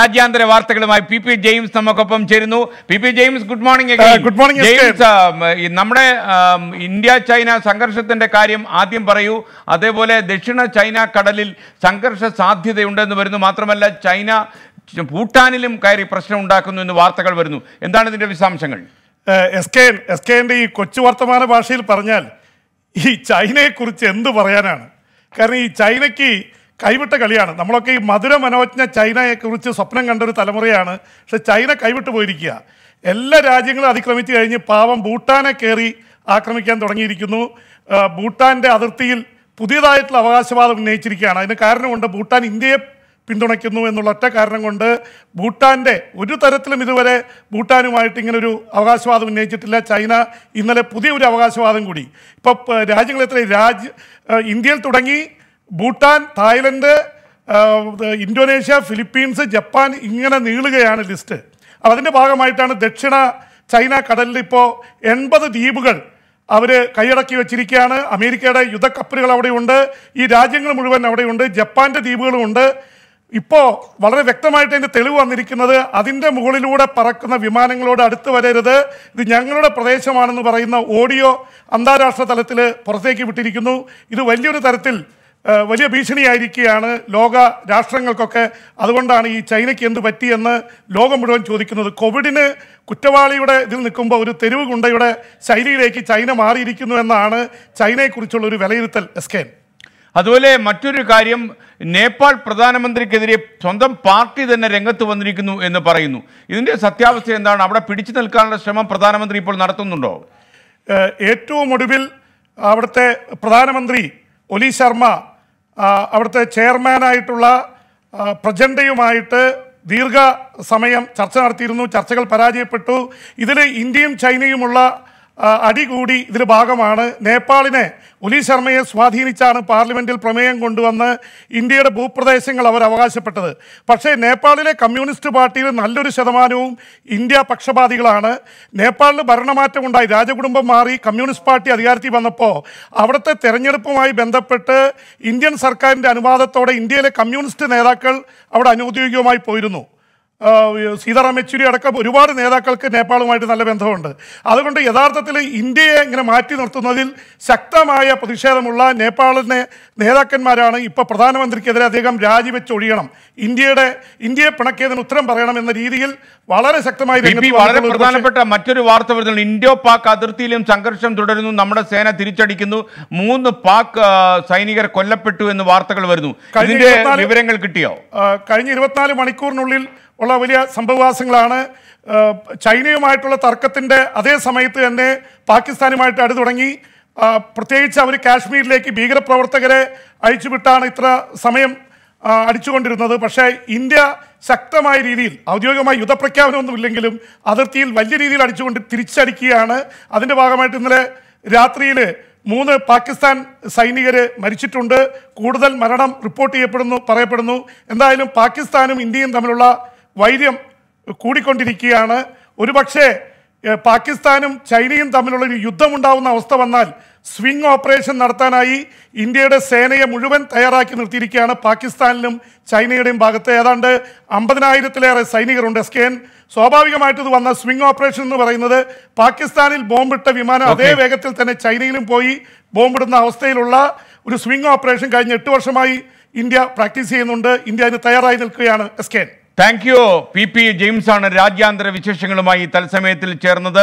രാജ്യാന്തര വാർത്തകളുമായി P P James നമുക്കൊപ്പം ചേരുന്നു P P James good morning good morning James um, നമ്മുടെ um, ഇന്ത്യ ചൈന സംഘർഷത്തിന്റെ കാര്യം ആദ്യം പറയൂ അതേപോലെ ദക്ഷിണ ചൈന കടലിൽ സംഘർഷ സാധ്യതയുണ്ടെന്ന് വരുന്നു മാത്രമല്ല ചൈന ഭൂട്ടാനിലും കയറി പ്രശ്നം ഉണ്ടാക്കുന്നു എന്ന് വാർത്തകൾ വരുന്നു എന്താണ് ഇതിന്റെ വിശദാംശങ്ങൾ എസ് കെ എസ് എൻ്റെ ഈ കൊച്ചു വർത്തമാന ഭാഷയിൽ പറഞ്ഞാൽ ഈ ചൈനയെക്കുറിച്ച് എന്ത് പറയാനാണ് കാരണം ഈ ചൈനയ്ക്ക് കൈവിട്ട കളിയാണ് നമ്മളൊക്കെ ഈ മധുര മനോജ്ഞ ചൈനയെക്കുറിച്ച് സ്വപ്നം കണ്ടൊരു തലമുറയാണ് പക്ഷെ ചൈന കൈവിട്ടു പോയിരിക്കുക എല്ലാ രാജ്യങ്ങളും അതിക്രമിച്ചു കഴിഞ്ഞ് പാവം ഭൂട്ടാനെ കയറി ആക്രമിക്കാൻ തുടങ്ങിയിരിക്കുന്നു ഭൂട്ടാൻ്റെ അതിർത്തിയിൽ പുതിയതായിട്ടുള്ള അവകാശവാദം ഉന്നയിച്ചിരിക്കുകയാണ് അതിന് കാരണമുണ്ട് ഭൂട്ടാൻ ഇന്ത്യയെ പിന്തുണയ്ക്കുന്നു എന്നുള്ള ഒറ്റ കാരണം കൊണ്ട് ഭൂട്ടാൻ്റെ ഒരു തരത്തിലും ഇതുവരെ ഭൂട്ടാനുമായിട്ട് ഇങ്ങനൊരു അവകാശവാദം ഉന്നയിച്ചിട്ടില്ല ചൈന ഇന്നലെ പുതിയ ഒരു അവകാശവാദം കൂടി ഇപ്പോൾ രാജ്യങ്ങളെത്ര രാജ്യ ഇന്ത്യയിൽ തുടങ്ങി Bhutan Thailand Indonesia Philippines Japan ഇങ്ങനെ നീളുകയാണ് ലിസ്റ്റ് അപ്പോൾ അതിൻ്റെ ഭാഗമായിട്ടാണ് ദക്ഷിണ ചൈന കടലിൽ ഇപ്പോൾ എൺപത് ദ്വീപുകൾ അവർ കൈയടക്കി വെച്ചിരിക്കുകയാണ് അമേരിക്കയുടെ യുദ്ധക്കപ്പലുകൾ അവിടെയുണ്ട് ഈ രാജ്യങ്ങൾ മുഴുവൻ അവിടെയുണ്ട് ജപ്പാൻ്റെ ദ്വീപുകളുമുണ്ട് ഇപ്പോൾ വളരെ വ്യക്തമായിട്ട് അതിൻ്റെ തെളിവ് വന്നിരിക്കുന്നത് അതിൻ്റെ മുകളിലൂടെ പറക്കുന്ന വിമാനങ്ങളോട് അടുത്ത് വരരുത് ഇത് ഞങ്ങളുടെ പ്രദേശമാണെന്ന് പറയുന്ന ഓഡിയോ അന്താരാഷ്ട്ര തലത്തിൽ പുറത്തേക്ക് വിട്ടിരിക്കുന്നു ഇത് വലിയൊരു തരത്തിൽ വലിയ ഭീഷണിയായിരിക്കുകയാണ് ലോക രാഷ്ട്രങ്ങൾക്കൊക്കെ അതുകൊണ്ടാണ് ഈ ചൈനയ്ക്ക് എന്ത് പറ്റിയെന്ന് ലോകം മുഴുവൻ ചോദിക്കുന്നത് കോവിഡിന് കുറ്റവാളിയുടെ ഇതിൽ നിൽക്കുമ്പോൾ ഒരു തെരുവ് ഗുണ്ടയുടെ ശൈലിയിലേക്ക് ചൈന മാറിയിരിക്കുന്നു എന്നാണ് ചൈനയെക്കുറിച്ചുള്ള ഒരു വിലയിരുത്തൽ എസ് കെ അതുപോലെ മറ്റൊരു കാര്യം നേപ്പാൾ പ്രധാനമന്ത്രിക്കെതിരെ സ്വന്തം പാർട്ടി തന്നെ രംഗത്ത് വന്നിരിക്കുന്നു എന്ന് പറയുന്നു ഇതിൻ്റെ സത്യാവസ്ഥ എന്താണ് അവിടെ പിടിച്ചു നിൽക്കാനുള്ള ശ്രമം പ്രധാനമന്ത്രി ഇപ്പോൾ നടത്തുന്നുണ്ടോ ഏറ്റവും ഒടുവിൽ അവിടുത്തെ പ്രധാനമന്ത്രി ഒലി ശർമ്മ അവിടുത്തെ ചെയർമാനായിട്ടുള്ള പ്രജണ്ടയുമായിട്ട് ദീർഘ സമയം ചർച്ച നടത്തിയിരുന്നു ചർച്ചകൾ പരാജയപ്പെട്ടു ഇതിൽ ഇന്ത്യയും ചൈനയുമുള്ള അടികൂടി ഇതിൽ ഭാഗമാണ് നേപ്പാളിനെ ഉലി ശർമ്മയെ സ്വാധീനിച്ചാണ് പാർലമെൻറ്റിൽ പ്രമേയം കൊണ്ടുവന്ന് ഇന്ത്യയുടെ ഭൂപ്രദേശങ്ങൾ അവർ അവകാശപ്പെട്ടത് പക്ഷേ നേപ്പാളിലെ കമ്മ്യൂണിസ്റ്റ് പാർട്ടിയിൽ നല്ലൊരു ശതമാനവും ഇന്ത്യ പക്ഷപാതികളാണ് നേപ്പാളിൽ ഭരണമാറ്റം ഉണ്ടായി രാജകുടുംബം മാറി കമ്മ്യൂണിസ്റ്റ് പാർട്ടി അധികാരത്തിൽ വന്നപ്പോൾ അവിടുത്തെ തെരഞ്ഞെടുപ്പുമായി ബന്ധപ്പെട്ട് ഇന്ത്യൻ സർക്കാരിൻ്റെ അനുവാദത്തോടെ ഇന്ത്യയിലെ കമ്മ്യൂണിസ്റ്റ് നേതാക്കൾ അവിടെ അനൌദ്യോഗികമായി പോയിരുന്നു സീതാറാം യെച്ചൂരി അടക്കം ഒരുപാട് നേതാക്കൾക്ക് നേപ്പാളുമായിട്ട് നല്ല ബന്ധമുണ്ട് അതുകൊണ്ട് യഥാർത്ഥത്തിൽ ഇന്ത്യയെ ഇങ്ങനെ മാറ്റി നിർത്തുന്നതിൽ ശക്തമായ പ്രതിഷേധമുള്ള നേപ്പാളിനെ നേതാക്കന്മാരാണ് ഇപ്പോൾ പ്രധാനമന്ത്രിക്കെതിരെ അദ്ദേഹം രാജിവെച്ചൊഴിയണം ഇന്ത്യയുടെ ഇന്ത്യയെ പിണക്കിയതിന് ഉത്തരം പറയണം എന്ന രീതിയിൽ വളരെ ശക്തമായി വളരെ പ്രധാനപ്പെട്ട മറ്റൊരു വാർത്ത വരുന്നുണ്ട് ഇന്ത്യ പാക് അതിർത്തിയിലും സംഘർഷം തുടരുന്നു നമ്മുടെ സേന തിരിച്ചടിക്കുന്നു മൂന്ന് പാക് സൈനികർ കൊല്ലപ്പെട്ടു എന്ന് വാർത്തകൾ വരുന്നു ഇതിന്റെ വിവരങ്ങൾ കിട്ടിയോ കഴിഞ്ഞ ഇരുപത്തിനാല് മണിക്കൂറിനുള്ളിൽ ഉള്ള വലിയ സംഭവവാസങ്ങളാണ് ചൈനയുമായിട്ടുള്ള തർക്കത്തിൻ്റെ അതേ സമയത്ത് തന്നെ പാകിസ്ഥാനുമായിട്ട് അടു തുടങ്ങി പ്രത്യേകിച്ച് അവർ കാശ്മീരിലേക്ക് ഭീകരപ്രവർത്തകരെ അയച്ചുവിട്ടാണ് ഇത്ര സമയം അടിച്ചുകൊണ്ടിരുന്നത് പക്ഷേ ഇന്ത്യ ശക്തമായ രീതിയിൽ ഔദ്യോഗികമായ യുദ്ധപ്രഖ്യാപനമൊന്നുമില്ലെങ്കിലും അതിർത്തിയിൽ വലിയ രീതിയിൽ അടിച്ചുകൊണ്ട് തിരിച്ചടിക്കുകയാണ് അതിൻ്റെ ഭാഗമായിട്ട് ഇന്നലെ രാത്രിയിൽ മൂന്ന് പാകിസ്ഥാൻ സൈനികർ മരിച്ചിട്ടുണ്ട് കൂടുതൽ മരണം റിപ്പോർട്ട് ചെയ്യപ്പെടുന്നു പറയപ്പെടുന്നു എന്തായാലും പാകിസ്ഥാനും ഇന്ത്യയും തമ്മിലുള്ള വൈര്യം കൂടിക്കൊണ്ടിരിക്കുകയാണ് ഒരുപക്ഷെ പാകിസ്ഥാനും ചൈനയും തമ്മിലുള്ള യുദ്ധമുണ്ടാവുന്ന അവസ്ഥ വന്നാൽ സ്വിംഗ് ഓപ്പറേഷൻ നടത്താനായി ഇന്ത്യയുടെ സേനയെ മുഴുവൻ തയ്യാറാക്കി നിർത്തിയിരിക്കുകയാണ് പാകിസ്ഥാനിലും ചൈനയുടെയും ഭാഗത്ത് ഏതാണ്ട് അമ്പതിനായിരത്തിലേറെ സൈനികരുണ്ട് എസ് കെ എൻ സ്വാഭാവികമായിട്ട് ഇത് വന്ന സ്വിംഗ് ഓപ്പറേഷൻ എന്ന് പറയുന്നത് പാകിസ്ഥാനിൽ ബോംബിട്ട വിമാനം അതേ വേഗത്തിൽ തന്നെ ചൈനയിലും പോയി ബോംബിടുന്ന അവസ്ഥയിലുള്ള ഒരു സ്വിംഗ് ഓപ്പറേഷൻ കഴിഞ്ഞ എട്ട് വർഷമായി ഇന്ത്യ പ്രാക്ടീസ് ചെയ്യുന്നുണ്ട് ഇന്ത്യ അതിന് തയ്യാറായി നിൽക്കുകയാണ് S K N thank you P P ജെയിംസാണ് രാജ്യാന്തര വിശേഷങ്ങളുമായി തത്സമയത്തിൽ ചേർന്നത്